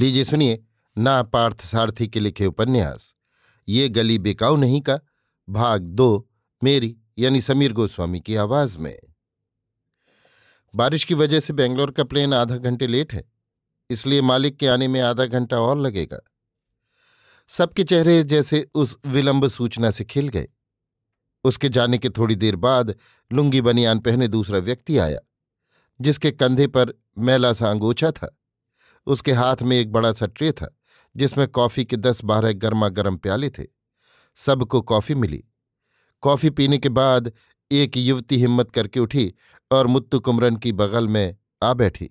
लीजिए सुनिए ना पार्थ सारथी के लिखे उपन्यास ये गली बेकाऊ नहीं का भाग दो मेरी यानी समीर गोस्वामी की आवाज में बारिश की वजह से बेंगलोर का प्लेन आधा घंटे लेट है इसलिए मालिक के आने में आधा घंटा और लगेगा सबके चेहरे जैसे उस विलंब सूचना से खिल गए उसके जाने के थोड़ी देर बाद लुंगी बनियान पहने दूसरा व्यक्ति आया जिसके कंधे पर मैला सा अंगोछा था उसके हाथ में एक बड़ा सा ट्रे था जिसमें कॉफ़ी के दस बारह गर्मा गर्म प्याले थे सबको कॉफ़ी मिली कॉफ़ी पीने के बाद एक युवती हिम्मत करके उठी और मुत्तु कुमरन की बगल में आ बैठी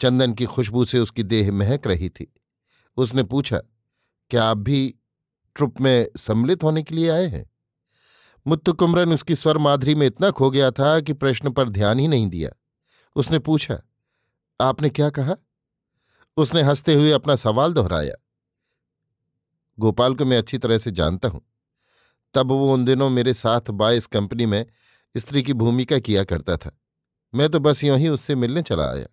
चंदन की खुशबू से उसकी देह महक रही थी उसने पूछा क्या आप भी ट्रुप में सम्मिलित होने के लिए आए हैं मुत्तु कुमरन उसकी स्वर माधुरी में इतना खो गया था कि प्रश्न पर ध्यान ही नहीं दिया उसने पूछा आपने क्या कहा उसने हंसते हुए अपना सवाल दोहराया गोपाल को मैं अच्छी तरह से जानता हूं तब वो उन दिनों मेरे साथ बायस कंपनी में स्त्री की भूमिका किया करता था मैं तो बस यूं ही उससे मिलने चला आया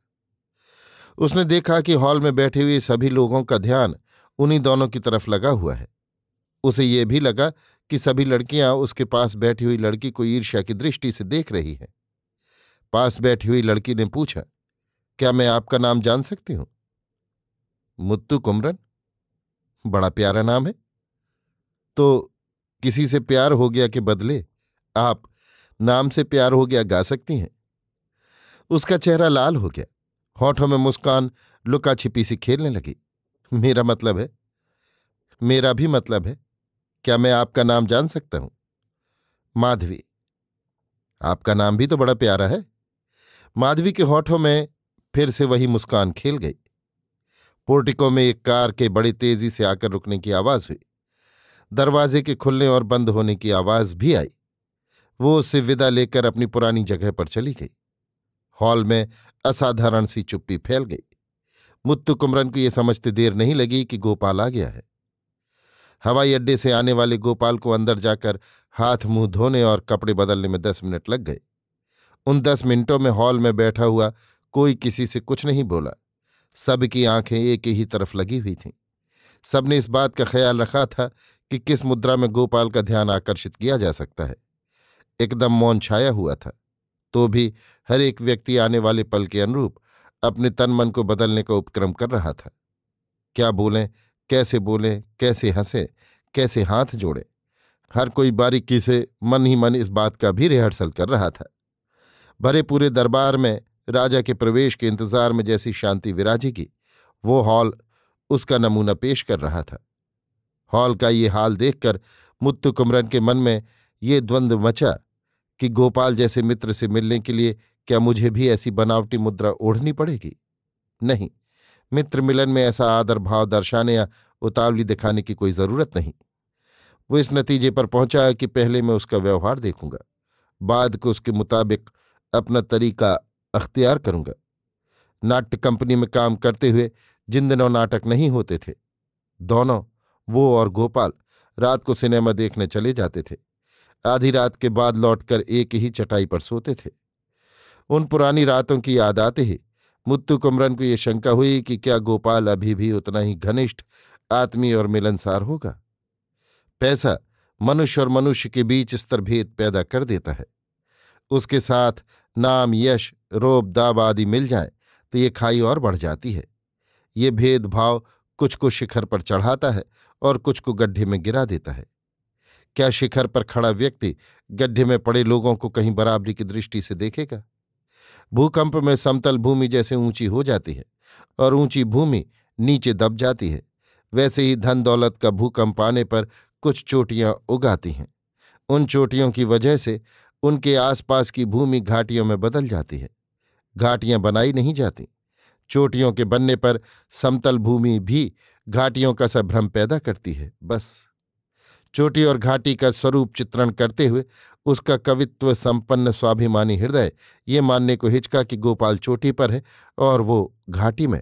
उसने देखा कि हॉल में बैठे हुए सभी लोगों का ध्यान उन्हीं दोनों की तरफ लगा हुआ है उसे यह भी लगा कि सभी लड़कियां उसके पास बैठी हुई लड़की को ईर्ष्या की दृष्टि से देख रही हैं पास बैठी हुई लड़की ने पूछा क्या मैं आपका नाम जान सकती हूं मुत्तू कुमरन बड़ा प्यारा नाम है तो किसी से प्यार हो गया के बदले आप नाम से प्यार हो गया गा सकती हैं उसका चेहरा लाल हो गया होठों में मुस्कान लुका छिपी सी खेलने लगी मेरा मतलब है मेरा भी मतलब है क्या मैं आपका नाम जान सकता हूं माधवी आपका नाम भी तो बड़ा प्यारा है माधवी के होठों में फिर से वही मुस्कान खेल गई पोर्टिको में एक कार के बड़ी तेजी से आकर रुकने की आवाज हुई दरवाजे के खुलने और बंद होने की आवाज भी आई वो उसे विदा लेकर अपनी पुरानी जगह पर चली गई हॉल में असाधारण सी चुप्पी फैल गई मुत्तु कुमरन को यह समझते देर नहीं लगी कि गोपाल आ गया है हवाई अड्डे से आने वाले गोपाल को अंदर जाकर हाथ मुंह धोने और कपड़े बदलने में दस मिनट लग गए उन दस मिनटों में हॉल में बैठा हुआ कोई किसी से कुछ नहीं बोला सबकी आंखें एक ही तरफ लगी हुई थीं सबने इस बात का ख्याल रखा था कि किस मुद्रा में गोपाल का ध्यान आकर्षित किया जा सकता है एकदम मौन छाया हुआ था तो भी हर एक व्यक्ति आने वाले पल के अनुरूप अपने तन मन को बदलने का उपक्रम कर रहा था क्या बोलें कैसे बोलें कैसे हंसे कैसे हाथ जोड़ें हर कोई बारीकी से मन ही मन इस बात का भी रिहर्सल कर रहा था भरे पूरे दरबार में राजा के प्रवेश के इंतजार में जैसी शांति विराजेगी वो हॉल उसका नमूना पेश कर रहा था हॉल का ये हाल देखकर मुत्तु कुमरन के मन में ये द्वंद्व मचा कि गोपाल जैसे मित्र से मिलने के लिए क्या मुझे भी ऐसी बनावटी मुद्रा ओढ़नी पड़ेगी नहीं मित्र मिलन में ऐसा आदर भाव दर्शाने या उतावली दिखाने की कोई जरूरत नहीं वो इस नतीजे पर पहुंचा कि पहले मैं उसका व्यवहार देखूंगा बाद को उसके मुताबिक अपना तरीका अख्तियार करूंगा नाट्य कंपनी में काम करते हुए जिन दिनों नाटक नहीं होते थे दोनों वो और गोपाल रात को सिनेमा देखने चले जाते थे आधी रात के बाद लौटकर एक ही चटाई पर सोते थे उन पुरानी रातों की याद आते ही मुत्तु कुमरन को ये शंका हुई कि क्या गोपाल अभी भी उतना ही घनिष्ठ आत्मी और मिलनसार होगा पैसा मनुष्य और मनुष्य के बीच स्तरभेद पैदा कर देता है उसके साथ नाम यश रोब दाब आदि मिल जाए तो ये खाई और बढ़ जाती है ये भेदभाव कुछ को शिखर पर चढ़ाता है और कुछ को गड्ढे में गिरा देता है क्या शिखर पर खड़ा व्यक्ति गड्ढे में पड़े लोगों को कहीं बराबरी की दृष्टि से देखेगा भूकंप में समतल भूमि जैसे ऊंची हो जाती है और ऊंची भूमि नीचे दब जाती है वैसे ही धन दौलत का भूकंप आने पर कुछ चोटियां उगाती हैं उन चोटियों की वजह से उनके आसपास की भूमि घाटियों में बदल जाती है घाटियां बनाई नहीं जाती चोटियों के बनने पर समतल भूमि भी घाटियों का सा भ्रम पैदा करती है बस चोटी और घाटी का स्वरूप चित्रण करते हुए उसका कवित्व संपन्न स्वाभिमानी हृदय ये मानने को हिचका कि गोपाल चोटी पर है और वो घाटी में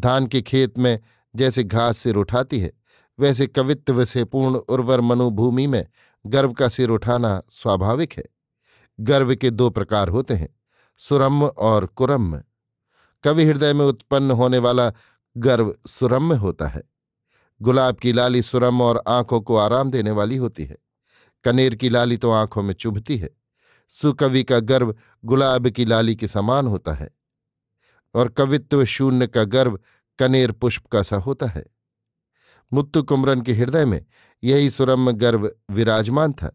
धान के खेत में जैसे घास सिर उठाती है वैसे कवित्व से पूर्ण उर्वर मनुभूमि में गर्व का सिर उठाना स्वाभाविक है गर्व के दो प्रकार होते हैं सुरम्य और कुरम्य कवि हृदय में उत्पन्न होने वाला गर्व सुरम्य होता है गुलाब की लाली सुरम और आंखों को आराम देने वाली होती है कनेर की लाली तो आंखों में चुभती है सुकवि का गर्व गुलाब की लाली के समान होता है और कवित्व शून्य का गर्व कनेर पुष्प का सा होता है मुत्तु कुमरन के हृदय में यही सुरम्य गर्व विराजमान था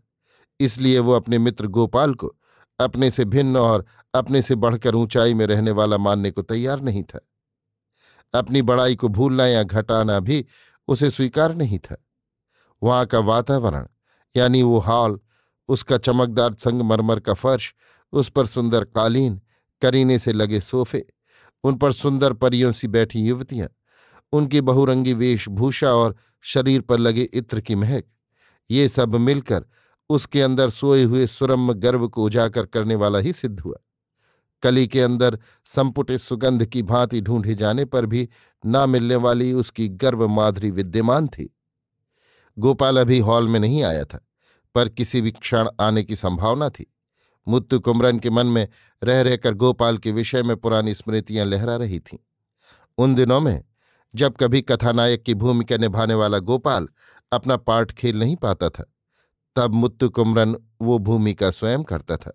इसलिए वो अपने मित्र गोपाल को अपने से भिन्न और अपने से बढ़कर ऊंचाई में रहने वाला मानने को तैयार नहीं था अपनी बड़ाई को भूलना या घटाना भी उसे स्वीकार नहीं था वहां का वातावरण यानी वो हॉल उसका चमकदार संगमरमर का फर्श उस पर सुंदर कालीन करीने से लगे सोफे उन पर सुंदर परियों सी बैठी युवतियां उनकी बहुरंगी वेशभूषा और शरीर पर लगे इत्र की महक ये सब मिलकर उसके अंदर सोए हुए सुरम्य गर्व को उजागर करने वाला ही सिद्ध हुआ कली के अंदर संपुटे सुगंध की भांति ढूंढे जाने पर भी ना मिलने वाली उसकी गर्व माधुरी विद्यमान थी गोपाल अभी हॉल में नहीं आया था पर किसी भी क्षण आने की संभावना थी मुत्तु कुमरन के मन में रह रहकर गोपाल के विषय में पुरानी स्मृतियां लहरा रही थीं उन दिनों में जब कभी कथानायक की भूमिका निभाने वाला गोपाल अपना पार्ट खेल नहीं पाता था तब मुत्तु कुमरन वो भूमिका स्वयं करता था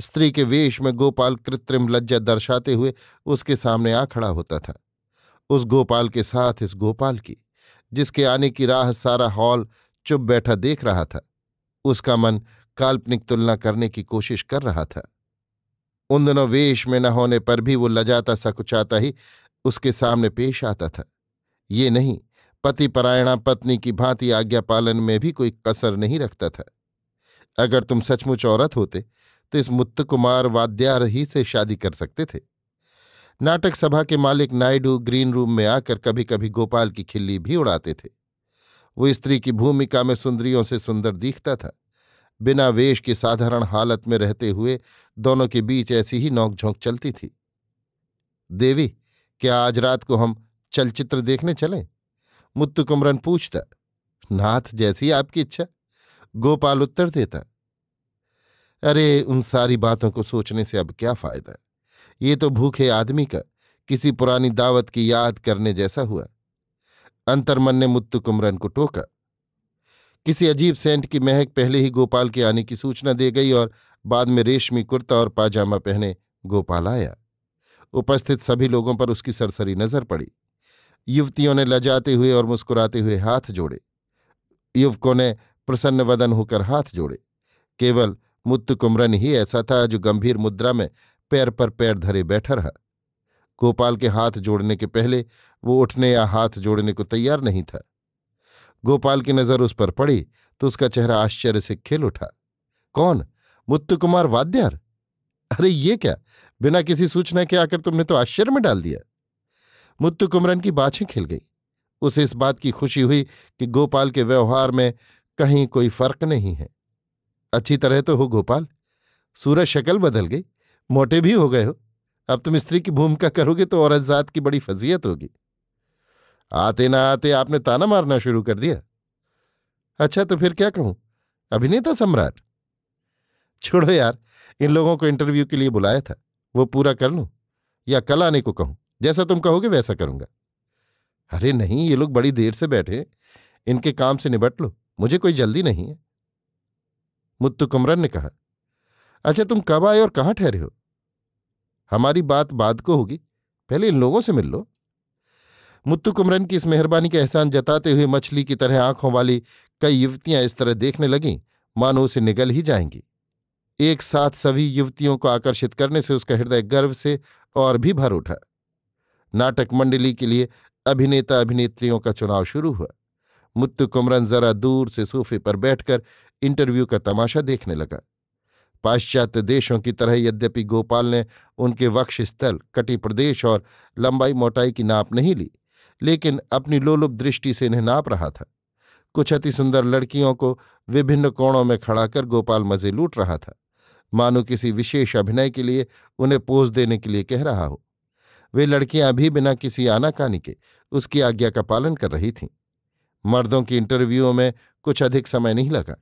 स्त्री के वेश में गोपाल कृत्रिम लज्जा दर्शाते हुए उसके सामने आ खड़ा होता था उस गोपाल के साथ इस गोपाल की जिसके आने की राह सारा हॉल चुप बैठा देख रहा था उसका मन काल्पनिक तुलना करने की कोशिश कर रहा था उन दिनों वेश में न होने पर भी वो लजाता सकुचाता ही उसके सामने पेश आता था ये नहीं पति परायणा पत्नी की भांति आज्ञा पालन में भी कोई कसर नहीं रखता था अगर तुम सचमुच औरत होते तो इस मुत्त कुमार वाद्यार ही से शादी कर सकते थे नाटक सभा के मालिक नायडू ग्रीन रूम में आकर कभी कभी गोपाल की खिल्ली भी उड़ाते थे वो स्त्री की भूमिका में सुंदरियों से सुंदर दिखता था बिना वेश की साधारण हालत में रहते हुए दोनों के बीच ऐसी ही नोकझोंक चलती थी देवी क्या आज रात को हम चलचित्र देखने चलें मुत्तु कुमरन पूछता नाथ जैसी आपकी इच्छा गोपाल उत्तर देता अरे उन सारी बातों को सोचने से अब क्या फायदा ये तो भूखे आदमी का किसी पुरानी दावत की याद करने जैसा हुआ अंतर्मन ने मुत्तु कुमरन को टोका किसी अजीब सेंट की महक पहले ही गोपाल के आने की सूचना दे गई और बाद में रेशमी कुर्ता और पाजामा पहने गोपाल आया उपस्थित सभी लोगों पर उसकी सरसरी नजर पड़ी युवतियों ने लजाते हुए और मुस्कुराते हुए हाथ जोड़े युवकों ने प्रसन्न वदन होकर हाथ जोड़े केवल मुत्तु कुमरन ही ऐसा था जो गंभीर मुद्रा में पैर पर पैर धरे बैठा रहा गोपाल के हाथ जोड़ने के पहले वो उठने या हाथ जोड़ने को तैयार नहीं था गोपाल की नजर उस पर पड़ी तो उसका चेहरा आश्चर्य से खिल उठा कौन मुत्तु कुमार वाद्यार अरे ये क्या बिना किसी सूचना के आकर तुमने तो आश्चर्य में डाल दिया मुत्तु कुमरन की बाछें खिल गई उसे इस बात की खुशी हुई कि गोपाल के व्यवहार में कहीं कोई फर्क नहीं है अच्छी तरह तो हो गोपाल सूरज शक्ल बदल गई मोटे भी हो गए हो अब तुम स्त्री की भूमिका करोगे तो औरत जात की बड़ी फजीयत होगी आते ना आते आपने ताना मारना शुरू कर दिया अच्छा तो फिर क्या कहूं अभिनेता सम्राट छोड़ो यार इन लोगों को इंटरव्यू के लिए बुलाया था वो पूरा कर लूं या कल आने को कहूं जैसा तुम कहोगे वैसा करूंगा अरे नहीं ये लोग बड़ी देर से बैठे इनके काम से निबट लो मुझे कोई जल्दी नहीं है मुत्तु कुमरन ने कहा अच्छा तुम कब आए और कहां ठहरे हो हमारी बात बाद को होगी पहले इन लोगों से मिल लो मुत्तु कुमरन की इस मेहरबानी का एहसान जताते हुए मछली की तरह आंखों वाली कई युवतियां इस तरह देखने लगीं मानो उसे निगल ही जाएंगी एक साथ सभी युवतियों को आकर्षित करने से उसका हृदय गर्व से और भी भर उठा नाटक मंडली के लिए अभिनेता अभिनेत्रियों का चुनाव शुरू हुआ मुत्तु कुमरन जरा दूर से सोफे पर बैठकर इंटरव्यू का तमाशा देखने लगा पाश्चात्य देशों की तरह यद्यपि गोपाल ने उनके स्थल कटी प्रदेश और लंबाई मोटाई की नाप नहीं ली लेकिन अपनी लोलुप दृष्टि से इन्हें नाप रहा था कुछ अति सुंदर लड़कियों को विभिन्न कोणों में खड़ा कर गोपाल मजे लूट रहा था मानो किसी विशेष अभिनय के लिए उन्हें पोज देने के लिए कह रहा हो वे लड़कियां भी बिना किसी आनाकानी के उसकी आज्ञा का पालन कर रही थीं मर्दों की इंटरव्यूओं में कुछ अधिक समय नहीं लगा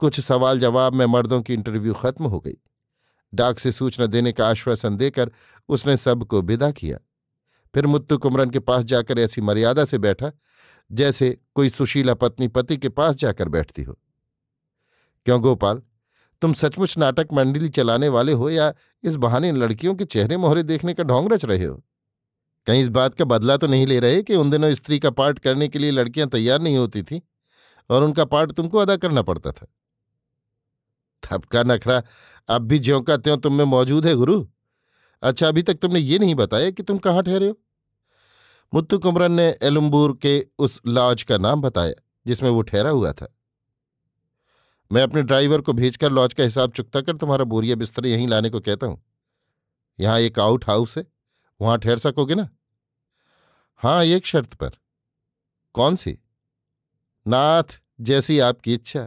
कुछ सवाल जवाब में मर्दों की इंटरव्यू खत्म हो गई डाक से सूचना देने का आश्वासन देकर उसने सबको विदा किया फिर मुत्तु कुमरन के पास जाकर ऐसी मर्यादा से बैठा जैसे कोई सुशीला पत्नी पति के पास जाकर बैठती हो क्यों गोपाल तुम सचमुच नाटक मंडली चलाने वाले हो या इस बहाने इन लड़कियों के चेहरे मोहरे देखने का ढोंग रच रहे हो कहीं इस बात का बदला तो नहीं ले रहे कि उन दिनों स्त्री का पार्ट करने के लिए लड़कियां तैयार नहीं होती थी और उनका पार्ट तुमको अदा करना पड़ता था थपका नखरा अब भी ज्यों का त्यों तुम में मौजूद है गुरु अच्छा अभी तक तुमने ये नहीं बताया कि तुम कहाँ ठहरे हो मुत्तु कुमरन ने एलुम्बूर के उस लॉज का नाम बताया जिसमें वो ठहरा हुआ था मैं अपने ड्राइवर को भेजकर लॉज का हिसाब चुकता कर तुम्हारा बोरिया बिस्तर यहीं लाने को कहता हूं यहां एक आउट हाउस है वहां ठहर सकोगे ना हाँ एक शर्त पर कौन सी नाथ जैसी आपकी इच्छा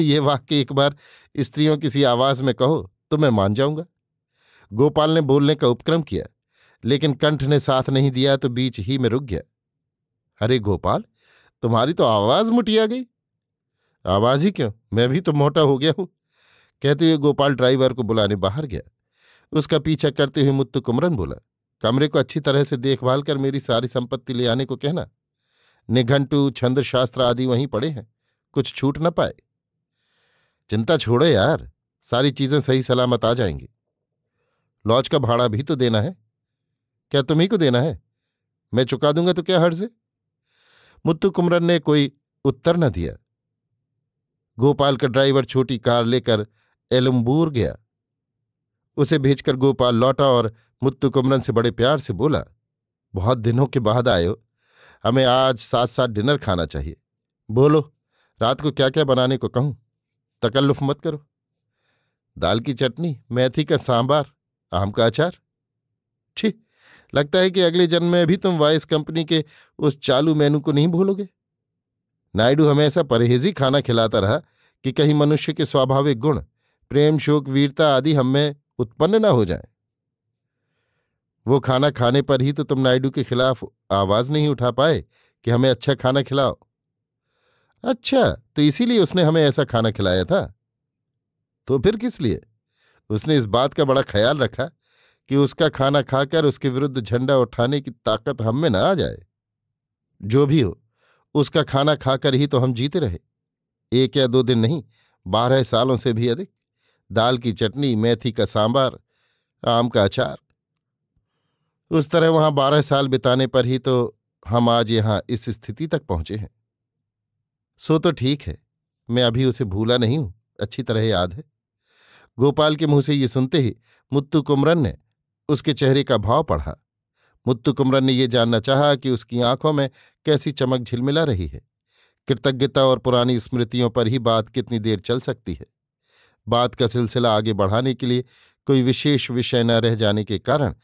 ये वाक्य एक बार स्त्रियों किसी आवाज में कहो तो मैं मान जाऊंगा गोपाल ने बोलने का उपक्रम किया लेकिन कंठ ने साथ नहीं दिया तो बीच ही में रुक गया अरे गोपाल तुम्हारी तो आवाज मुटिया गई आवाज ही क्यों मैं भी तो मोटा हो गया हूं कहते हुए गोपाल ड्राइवर को बुलाने बाहर गया उसका पीछा करते हुए मुत्तु कुमरन बोला कमरे को अच्छी तरह से देखभाल कर मेरी सारी संपत्ति ले आने को कहना निघंटू छंद शास्त्र आदि वहीं पड़े हैं कुछ छूट न पाए चिंता छोड़े यार सारी चीजें सही सलामत आ जाएंगी लॉज का भाड़ा भी तो देना है क्या तुम्ही को देना है मैं चुका दूंगा तो क्या हर्ज मुत्तु कुमरन ने कोई उत्तर न दिया गोपाल का ड्राइवर छोटी कार लेकर एलम्बूर गया उसे भेजकर गोपाल लौटा और मुत्तु कुमरन से बड़े प्यार से बोला बहुत दिनों के बाद आयो हमें आज साथ साथ डिनर खाना चाहिए बोलो रात को क्या क्या बनाने को कहूँ तकल्लुफ मत करो दाल की चटनी मेथी का सांबार आम का अचार ठीक लगता है कि अगले जन्म में भी तुम वाइस कंपनी के उस चालू मेनू को नहीं भूलोगे नायडू हमेशा परहेजी खाना खिलाता रहा कि कहीं मनुष्य के स्वाभाविक गुण प्रेम शोक वीरता आदि हमें उत्पन्न न हो जाए वो खाना खाने पर ही तो तुम नायडू के खिलाफ आवाज नहीं उठा पाए कि हमें अच्छा खाना खिलाओ अच्छा तो इसीलिए उसने हमें ऐसा खाना खिलाया था तो फिर किस लिए उसने इस बात का बड़ा ख्याल रखा कि उसका खाना खाकर उसके विरुद्ध झंडा उठाने की ताकत हम में ना आ जाए जो भी हो उसका खाना खाकर ही तो हम जीते रहे एक या दो दिन नहीं बारह सालों से भी अधिक दाल की चटनी मेथी का सांबार आम का अचार उस तरह वहां बारह साल बिताने पर ही तो हम आज यहां इस स्थिति तक पहुंचे हैं सो तो ठीक है मैं अभी उसे भूला नहीं हूं अच्छी तरह याद है गोपाल के मुंह से ये सुनते ही मुत्तु कुमरन ने उसके चेहरे का भाव पढ़ा मुत्तुकुमरन ने यह जानना चाहा कि उसकी आंखों में कैसी चमक झिलमिला रही है कृतज्ञता और पुरानी स्मृतियों पर ही बात कितनी देर चल सकती है बात का सिलसिला आगे बढ़ाने के लिए कोई विशेष विषय न रह जाने के कारण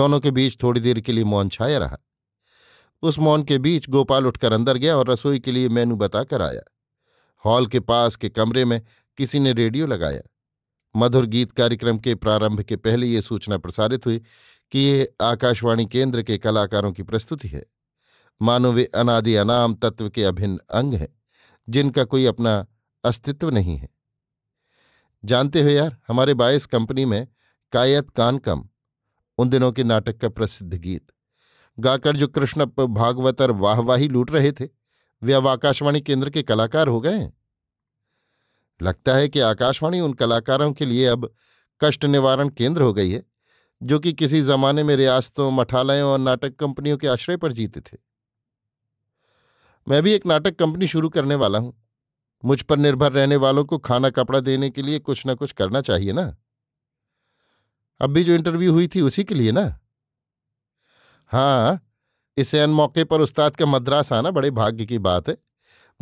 दोनों के बीच थोड़ी देर के लिए मौन छाया रहा उस मौन के बीच गोपाल उठकर अंदर गया और रसोई के लिए मेनू बताकर आया हॉल के पास के कमरे में किसी ने रेडियो लगाया मधुर गीत कार्यक्रम के प्रारंभ के पहले ये सूचना प्रसारित हुई कि ये आकाशवाणी केंद्र के कलाकारों की प्रस्तुति है मानो वे अनादि अनाम तत्व के अभिन्न अंग हैं जिनका कोई अपना अस्तित्व नहीं है जानते हो यार हमारे बायस कंपनी में कायत कानकम उन दिनों के नाटक का प्रसिद्ध गीत गाकर जो कृष्ण भागवतर वाहवाही लूट रहे थे वे अब आकाशवाणी केंद्र के कलाकार हो गए हैं लगता है कि आकाशवाणी उन कलाकारों के लिए अब कष्ट निवारण केंद्र हो गई है जो कि किसी जमाने में रियासतों मठालयों और नाटक कंपनियों के आश्रय पर जीते थे मैं भी एक नाटक कंपनी शुरू करने वाला हूं मुझ पर निर्भर रहने वालों को खाना कपड़ा देने के लिए कुछ ना कुछ करना चाहिए ना अब भी जो इंटरव्यू हुई थी उसी के लिए ना हाँ इस एन मौके पर उस्ताद का मद्रास आना बड़े भाग्य की बात है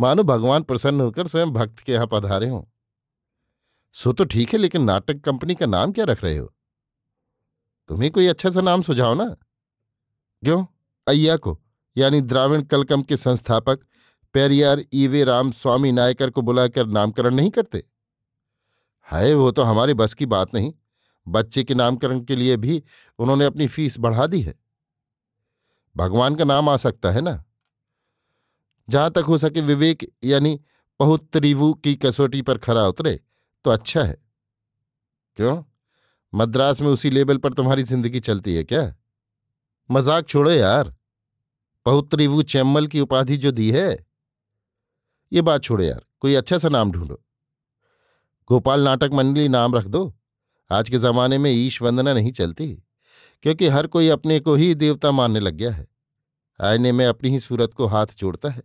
मानो भगवान प्रसन्न होकर स्वयं भक्त के यहाँ पधारे हों सो तो ठीक है लेकिन नाटक कंपनी का नाम क्या रख रहे हो तुम्हें कोई अच्छा सा नाम सुझाओ ना क्यों अय्या को यानी द्राविण कलकम के संस्थापक पेरियार ईवे राम स्वामी नायकर को बुलाकर नामकरण नहीं करते है वो तो हमारे बस की बात नहीं बच्चे के नामकरण के लिए भी उन्होंने अपनी फीस बढ़ा दी है भगवान का नाम आ सकता है ना जहां तक हो सके विवेक यानी त्रिवु की कसौटी पर खरा उतरे तो अच्छा है क्यों मद्रास में उसी लेवल पर तुम्हारी जिंदगी चलती है क्या मजाक छोड़ो यार पहुत्री वो चैम्बल की उपाधि जो दी है ये बात छोड़ो यार कोई अच्छा सा नाम ढूंढो गोपाल नाटक मंडली नाम रख दो आज के जमाने में ईश वंदना नहीं चलती क्योंकि हर कोई अपने को ही देवता मानने लग गया है आईने में अपनी ही सूरत को हाथ जोड़ता है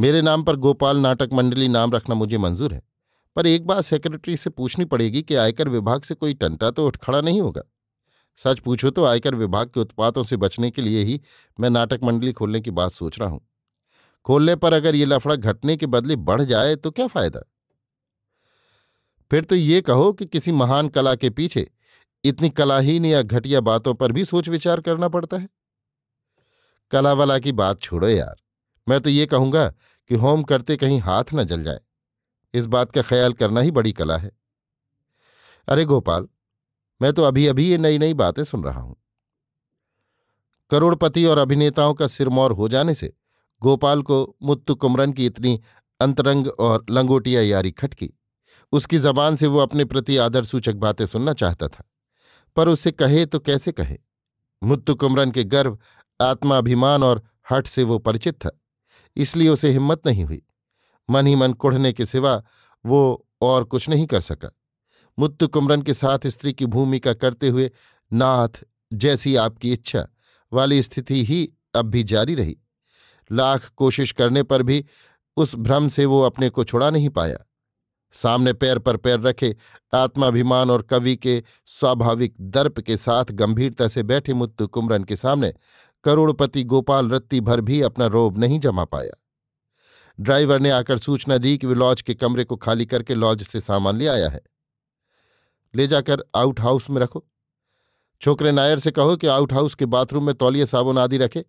मेरे नाम पर गोपाल नाटक मंडली नाम रखना मुझे मंजूर है पर एक बार सेक्रेटरी से पूछनी पड़ेगी कि आयकर विभाग से कोई टंटा तो उठ खड़ा नहीं होगा सच पूछो तो आयकर विभाग के उत्पातों से बचने के लिए ही मैं नाटक मंडली खोलने की बात सोच रहा हूं खोलने पर अगर ये लफड़ा घटने के बदले बढ़ जाए तो क्या फायदा फिर तो ये कहो कि किसी महान कला के पीछे इतनी कलाहीन या घटिया बातों पर भी सोच विचार करना पड़ता है कला वाला की बात छोड़ो यार मैं तो ये कहूंगा कि होम करते कहीं हाथ न जल जाए इस बात का ख्याल करना ही बड़ी कला है अरे गोपाल मैं तो अभी अभी ये नई नई बातें सुन रहा हूं करोड़पति और अभिनेताओं का सिरमौर हो जाने से गोपाल को मुत्तु कुमरन की इतनी अंतरंग और लंगोटिया यारी खटकी उसकी जबान से वो अपने प्रति आदर सूचक बातें सुनना चाहता था पर उसे कहे तो कैसे कहे मुत्तु कुमरन के गर्व आत्माभिमान और हठ से वो परिचित था इसलिए उसे हिम्मत नहीं हुई मन ही मन कुढ़ने के सिवा वो और कुछ नहीं कर सका मुत्तु कुमरन के साथ स्त्री की भूमिका करते हुए नाथ जैसी आपकी इच्छा वाली स्थिति ही अब भी जारी रही लाख कोशिश करने पर भी उस भ्रम से वो अपने को छुड़ा नहीं पाया सामने पैर पर पैर रखे आत्माभिमान और कवि के स्वाभाविक दर्प के साथ गंभीरता से बैठे मुत्तु कुमरन के सामने करोड़पति गोपाल रत्ती भर भी अपना रोब नहीं जमा पाया ड्राइवर ने आकर सूचना दी कि वे लॉज के कमरे को खाली करके लॉज से सामान ले आया है ले जाकर आउट हाउस में रखो छोकरे नायर से कहो कि आउट हाउस के बाथरूम में तौलिए साबुन आदि रखे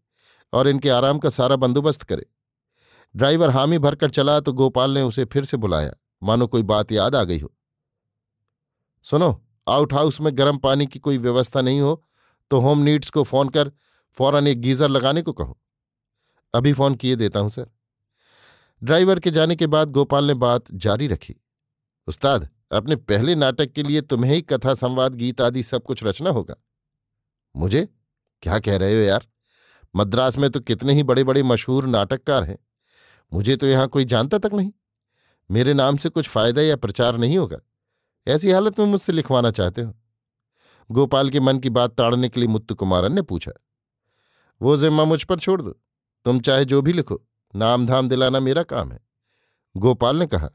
और इनके आराम का सारा बंदोबस्त करे ड्राइवर हामी भरकर चला तो गोपाल ने उसे फिर से बुलाया मानो कोई बात याद आ गई हो सुनो आउट हाउस में गर्म पानी की कोई व्यवस्था नहीं हो तो होम नीड्स को फोन कर फौरन एक गीज़र लगाने को कहो अभी फोन किए देता हूं सर ड्राइवर के जाने के बाद गोपाल ने बात जारी रखी उस्ताद अपने पहले नाटक के लिए तुम्हें ही कथा संवाद गीत आदि सब कुछ रचना होगा मुझे क्या कह रहे हो यार मद्रास में तो कितने ही बड़े बड़े मशहूर नाटककार हैं मुझे तो यहां कोई जानता तक नहीं मेरे नाम से कुछ फायदा या प्रचार नहीं होगा ऐसी हालत में मुझसे लिखवाना चाहते हो गोपाल के मन की बात ताड़ने के लिए मुत्तु कुमारन ने पूछा वो जिम्मा मुझ पर छोड़ दो तुम चाहे जो भी लिखो नाम धाम दिलाना मेरा काम है गोपाल ने कहा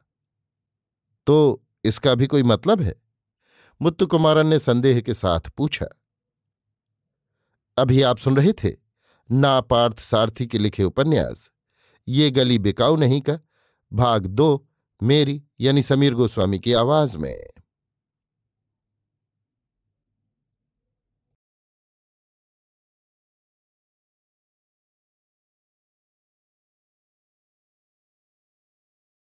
तो इसका भी कोई मतलब है मुत्तु कुमारन ने संदेह के साथ पूछा अभी आप सुन रहे थे ना पार्थ सारथी के लिखे उपन्यास ये गली बिकाऊ नहीं का भाग दो मेरी यानी समीर गोस्वामी की आवाज में